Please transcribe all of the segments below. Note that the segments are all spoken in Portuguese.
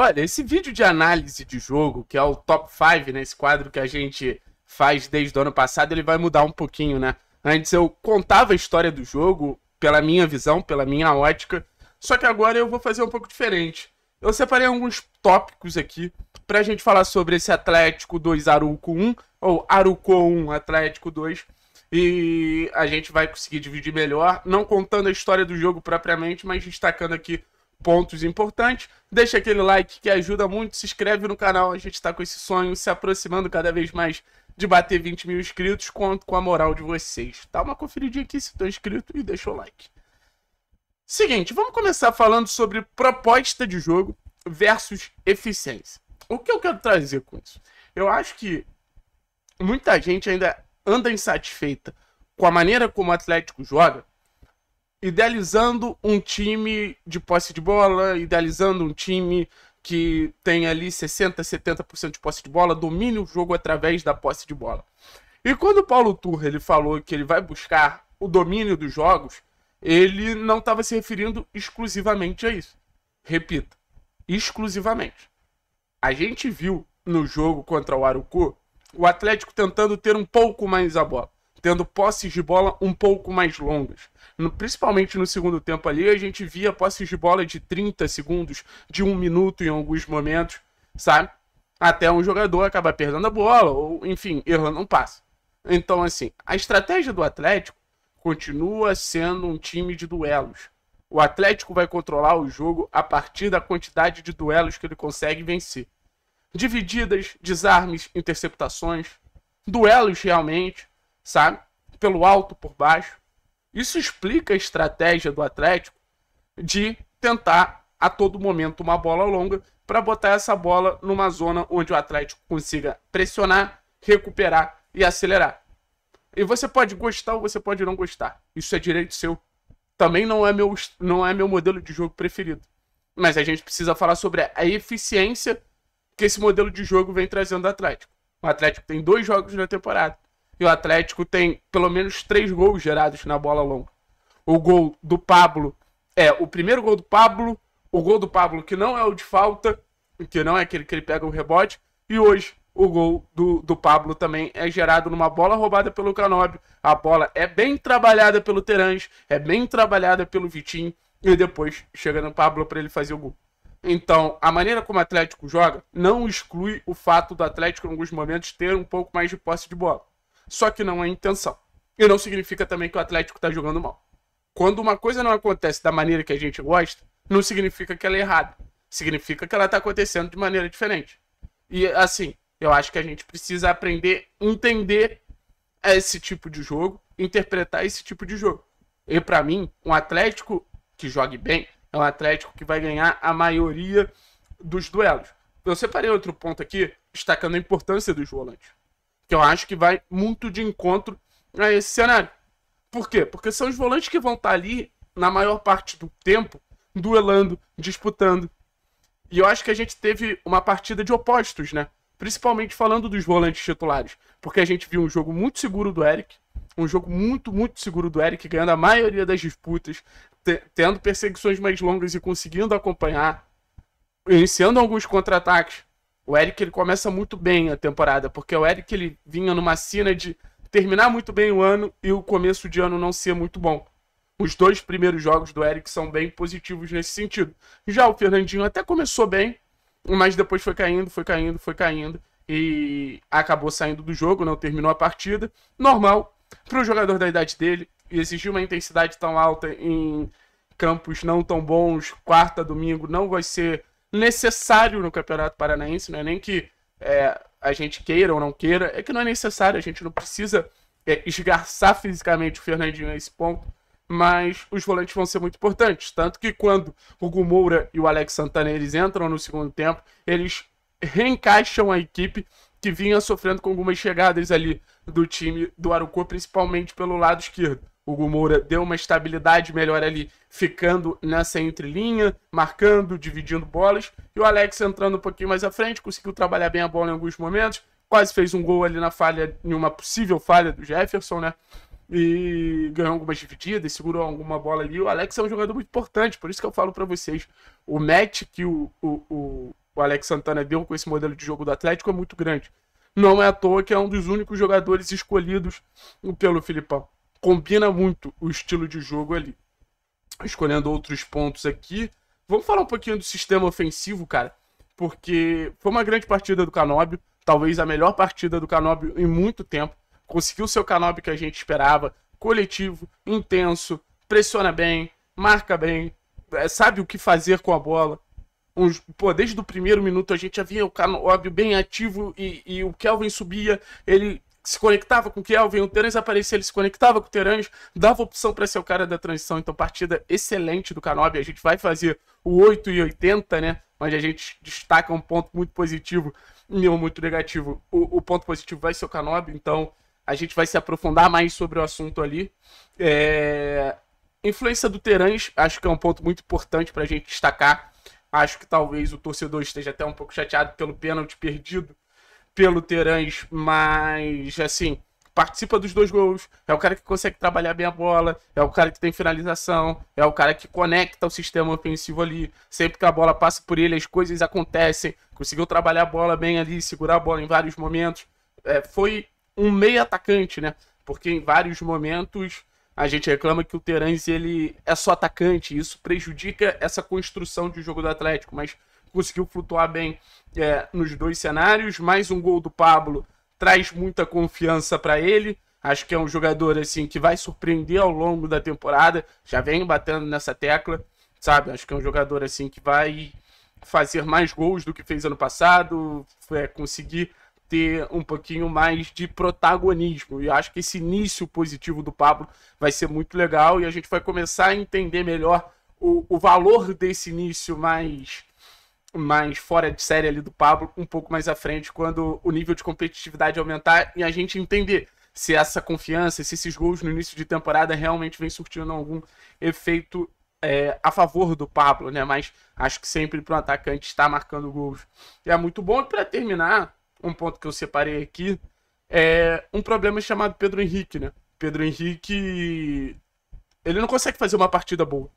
Olha, esse vídeo de análise de jogo, que é o top 5, né? Esse quadro que a gente faz desde o ano passado, ele vai mudar um pouquinho, né? Antes eu contava a história do jogo pela minha visão, pela minha ótica, só que agora eu vou fazer um pouco diferente. Eu separei alguns tópicos aqui pra gente falar sobre esse Atlético 2 Aruco 1, ou Aruco 1 Atlético 2, e a gente vai conseguir dividir melhor, não contando a história do jogo propriamente, mas destacando aqui pontos importantes. Deixa aquele like que ajuda muito, se inscreve no canal, a gente está com esse sonho se aproximando cada vez mais de bater 20 mil inscritos. Conto com a moral de vocês. Dá uma conferidinha aqui se é inscrito e deixa o like. Seguinte, vamos começar falando sobre proposta de jogo versus eficiência. O que eu quero trazer com isso? Eu acho que muita gente ainda anda insatisfeita com a maneira como o Atlético joga idealizando um time de posse de bola, idealizando um time que tem ali 60, 70% de posse de bola, domine o jogo através da posse de bola. E quando o Paulo Turra ele falou que ele vai buscar o domínio dos jogos, ele não estava se referindo exclusivamente a isso. Repita, exclusivamente. A gente viu no jogo contra o Arucu o Atlético tentando ter um pouco mais a bola tendo posses de bola um pouco mais longas. No, principalmente no segundo tempo ali, a gente via posses de bola de 30 segundos, de um minuto em alguns momentos, sabe? Até um jogador acaba perdendo a bola, ou enfim, errando um passe. Então, assim, a estratégia do Atlético continua sendo um time de duelos. O Atlético vai controlar o jogo a partir da quantidade de duelos que ele consegue vencer. Divididas, desarmes, interceptações, duelos realmente, sabe? Pelo alto, por baixo. Isso explica a estratégia do Atlético de tentar a todo momento uma bola longa para botar essa bola numa zona onde o Atlético consiga pressionar, recuperar e acelerar. E você pode gostar ou você pode não gostar. Isso é direito seu. Também não é meu, não é meu modelo de jogo preferido. Mas a gente precisa falar sobre a eficiência que esse modelo de jogo vem trazendo do Atlético. O Atlético tem dois jogos na temporada e o Atlético tem pelo menos três gols gerados na bola longa. O gol do Pablo é o primeiro gol do Pablo, o gol do Pablo que não é o de falta, que não é aquele que ele pega o rebote, e hoje o gol do, do Pablo também é gerado numa bola roubada pelo Canóbio. A bola é bem trabalhada pelo Terãs, é bem trabalhada pelo Vitinho, e depois chega no Pablo para ele fazer o gol. Então, a maneira como o Atlético joga não exclui o fato do Atlético, em alguns momentos, ter um pouco mais de posse de bola só que não é intenção. E não significa também que o Atlético está jogando mal. Quando uma coisa não acontece da maneira que a gente gosta, não significa que ela é errada. Significa que ela está acontecendo de maneira diferente. E assim, eu acho que a gente precisa aprender, entender esse tipo de jogo, interpretar esse tipo de jogo. E para mim, um Atlético que jogue bem é um Atlético que vai ganhar a maioria dos duelos. Eu separei outro ponto aqui, destacando a importância dos volantes que eu acho que vai muito de encontro a esse cenário. Por quê? Porque são os volantes que vão estar tá ali, na maior parte do tempo, duelando, disputando. E eu acho que a gente teve uma partida de opostos, né? Principalmente falando dos volantes titulares. Porque a gente viu um jogo muito seguro do Eric, um jogo muito, muito seguro do Eric, ganhando a maioria das disputas, tendo perseguições mais longas e conseguindo acompanhar, iniciando alguns contra-ataques o Eric ele começa muito bem a temporada, porque o Eric ele vinha numa cena de terminar muito bem o ano e o começo de ano não ser muito bom. Os dois primeiros jogos do Eric são bem positivos nesse sentido. Já o Fernandinho até começou bem, mas depois foi caindo, foi caindo, foi caindo e acabou saindo do jogo, não terminou a partida. Normal para o jogador da idade dele exigir uma intensidade tão alta em campos não tão bons, quarta, domingo, não vai ser necessário no Campeonato Paranaense, não é nem que é, a gente queira ou não queira, é que não é necessário, a gente não precisa é, esgarçar fisicamente o Fernandinho a esse ponto, mas os volantes vão ser muito importantes. Tanto que quando o Gumoura e o Alex Santana eles entram no segundo tempo, eles reencaixam a equipe que vinha sofrendo com algumas chegadas ali do time do Arucor, principalmente pelo lado esquerdo. Hugo Moura deu uma estabilidade melhor ali, ficando nessa entrelinha, marcando, dividindo bolas. E o Alex entrando um pouquinho mais à frente, conseguiu trabalhar bem a bola em alguns momentos. Quase fez um gol ali na falha, em uma possível falha do Jefferson, né? E ganhou algumas divididas, segurou alguma bola ali. O Alex é um jogador muito importante, por isso que eu falo para vocês. O match que o, o, o, o Alex Santana deu com esse modelo de jogo do Atlético é muito grande. Não é à toa que é um dos únicos jogadores escolhidos pelo Filipão combina muito o estilo de jogo ali. Escolhendo outros pontos aqui. Vamos falar um pouquinho do sistema ofensivo, cara. Porque foi uma grande partida do Canobi. Talvez a melhor partida do Canobi em muito tempo. Conseguiu o seu Canobi que a gente esperava. Coletivo, intenso, pressiona bem, marca bem, é, sabe o que fazer com a bola. Um, pô, desde o primeiro minuto a gente já via o Canobi bem ativo e, e o Kelvin subia, ele se conectava com o Kelvin, o Terence aparecia, ele se conectava com o Terence, dava opção para ser o cara da transição. Então, partida excelente do Canobi. A gente vai fazer o 8 e 80, né? Onde a gente destaca um ponto muito positivo e um muito negativo. O, o ponto positivo vai ser o Canobi, então a gente vai se aprofundar mais sobre o assunto ali. É... Influência do Terence, acho que é um ponto muito importante para a gente destacar. Acho que talvez o torcedor esteja até um pouco chateado pelo pênalti perdido pelo Terãs, mas assim, participa dos dois gols, é o cara que consegue trabalhar bem a bola, é o cara que tem finalização, é o cara que conecta o sistema ofensivo ali. Sempre que a bola passa por ele, as coisas acontecem. Conseguiu trabalhar a bola bem ali, segurar a bola em vários momentos. É, foi um meio atacante, né? Porque em vários momentos a gente reclama que o Terãs ele é só atacante, isso prejudica essa construção de jogo do Atlético, mas conseguiu flutuar bem é, nos dois cenários. Mais um gol do Pablo traz muita confiança para ele. Acho que é um jogador assim que vai surpreender ao longo da temporada. Já vem batendo nessa tecla, sabe? Acho que é um jogador assim que vai fazer mais gols do que fez ano passado, é, conseguir ter um pouquinho mais de protagonismo. E acho que esse início positivo do Pablo vai ser muito legal e a gente vai começar a entender melhor o, o valor desse início mais mais fora de série ali do Pablo um pouco mais à frente, quando o nível de competitividade aumentar e a gente entender se essa confiança, se esses gols no início de temporada realmente vem surtindo algum efeito é, a favor do Pablo, né? Mas acho que sempre para um atacante estar tá marcando gols é muito bom. E para terminar, um ponto que eu separei aqui é um problema chamado Pedro Henrique, né? Pedro Henrique ele não consegue fazer uma partida boa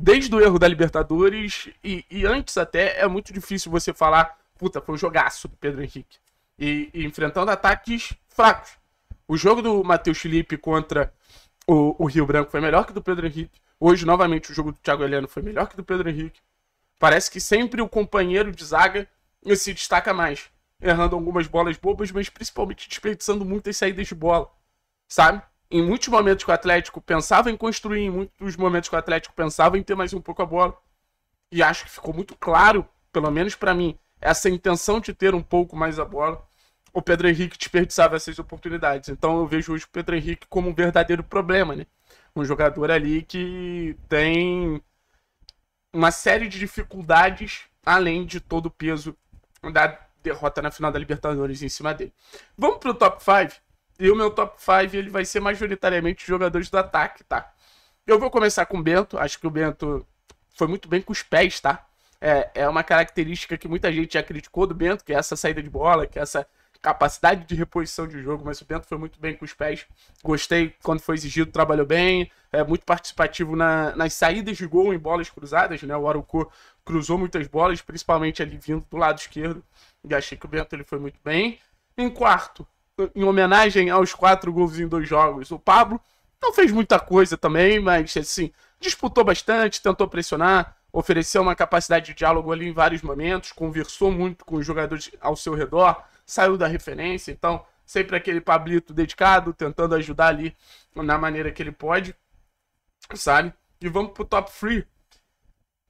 desde o erro da Libertadores e, e, antes até, é muito difícil você falar, puta, foi um jogaço do Pedro Henrique. E, e enfrentando ataques fracos. O jogo do Matheus Felipe contra o, o, Rio Branco foi melhor que do Pedro Henrique. Hoje, novamente, o jogo do Thiago Heleno foi melhor que do Pedro Henrique. Parece que sempre o companheiro de zaga eh, se destaca mais. Errando algumas bolas bobas, mas principalmente desperdiçando muitas saídas de bola. Sabe? em muitos momentos que o Atlético pensava em construir, em muitos momentos que o Atlético pensava em ter mais um pouco a bola. E acho que ficou muito claro, pelo menos para mim, essa intenção de ter um pouco mais a bola. O Pedro Henrique desperdiçava essas oportunidades. Então eu vejo hoje o Pedro Henrique como um verdadeiro problema, né? Um jogador ali que tem uma série de dificuldades, além de todo o peso da derrota na final da Libertadores em cima dele. Vamos pro top 5? E o meu top 5 ele vai ser majoritariamente jogadores do ataque, tá? Eu vou começar com o Bento. Acho que o Bento foi muito bem com os pés, tá? É, é uma característica que muita gente já criticou do Bento, que é essa saída de bola, que é essa capacidade de reposição de jogo, mas o Bento foi muito bem com os pés. Gostei quando foi exigido, trabalhou bem, é muito participativo na, nas saídas de gol em bolas cruzadas, né? O Arucô cruzou muitas bolas, principalmente ali vindo do lado esquerdo. E achei que o Bento ele foi muito bem. Em quarto, em homenagem aos quatro gols em dois jogos. O Pablo não fez muita coisa também, mas assim, disputou bastante, tentou pressionar, ofereceu uma capacidade de diálogo ali em vários momentos, conversou muito com os jogadores ao seu redor, saiu da referência, então sempre aquele Pablito dedicado, tentando ajudar ali na maneira que ele pode, sabe? E vamos pro top 3.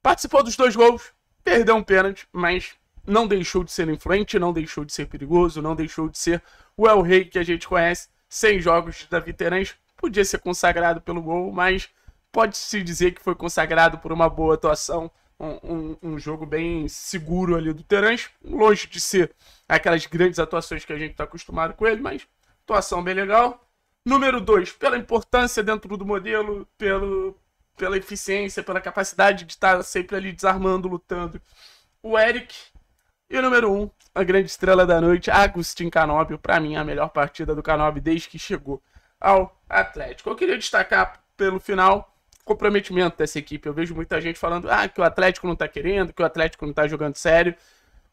Participou dos dois gols, perdeu um pênalti, mas não deixou de ser influente, não deixou de ser perigoso, não deixou de ser o El Rei que a gente conhece, sem jogos de Davi Terãs, podia ser consagrado pelo gol, mas pode-se dizer que foi consagrado por uma boa atuação, um, um, um jogo bem seguro ali do Terãs, longe de ser aquelas grandes atuações que a gente está acostumado com ele, mas atuação bem legal. Número 2, pela importância dentro do modelo, pelo, pela eficiência, pela capacidade de estar tá sempre ali desarmando, lutando. O Eric, e o número 1, um, a grande estrela da noite, Agustin Canóbio. Para mim, a melhor partida do Canóbio desde que chegou ao Atlético. Eu queria destacar pelo final comprometimento dessa equipe. Eu vejo muita gente falando ah, que o Atlético não tá querendo, que o Atlético não tá jogando sério.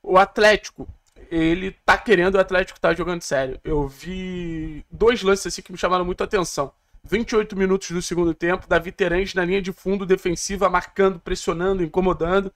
O Atlético, ele tá querendo, o Atlético tá jogando sério. Eu vi dois lances assim que me chamaram muito a atenção. 28 minutos do segundo tempo, Davi Terence na linha de fundo defensiva, marcando, pressionando, incomodando.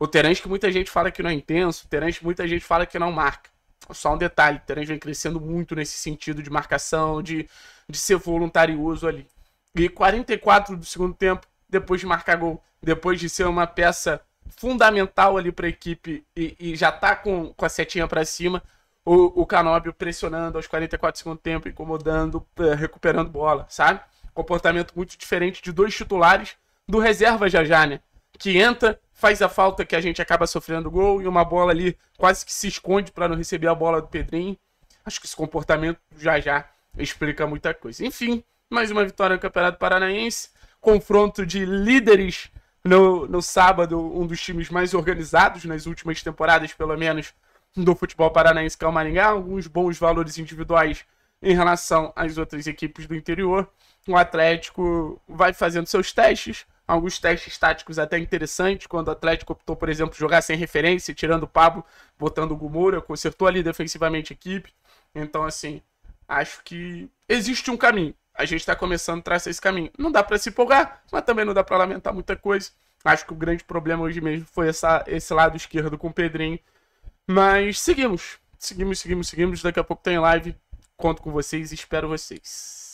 O Terence que muita gente fala que não é intenso, o Terence que muita gente fala que não marca. Só um detalhe, o Terence vem crescendo muito nesse sentido de marcação, de, de ser voluntarioso ali. E 44 do segundo tempo, depois de marcar gol, depois de ser uma peça fundamental ali para a equipe e, e, já tá com, com a setinha para cima, o, o Canóbio pressionando aos 44 do segundo tempo, incomodando, eh, recuperando bola, sabe? Comportamento muito diferente de dois titulares do reserva já já, né? que entra, faz a falta que a gente acaba sofrendo gol e uma bola ali quase que se esconde para não receber a bola do Pedrinho. Acho que esse comportamento já já explica muita coisa. Enfim, mais uma vitória no Campeonato Paranaense, confronto de líderes no, no sábado, um dos times mais organizados nas últimas temporadas, pelo menos, do futebol paranaense, que é o Maringá, alguns bons valores individuais em relação às outras equipes do interior. O Atlético vai fazendo seus testes, alguns testes táticos até interessantes, quando o Atlético optou, por exemplo, jogar sem referência, tirando o Pablo, botando o Gumura, consertou ali defensivamente a equipe. Então, assim, acho que existe um caminho. A gente está começando a traçar esse caminho. Não dá para se empolgar, mas também não dá para lamentar muita coisa. Acho que o grande problema hoje mesmo foi essa, esse lado esquerdo com o Pedrinho. Mas seguimos. Seguimos, seguimos, seguimos. Daqui a pouco tem live. Conto com vocês, espero vocês.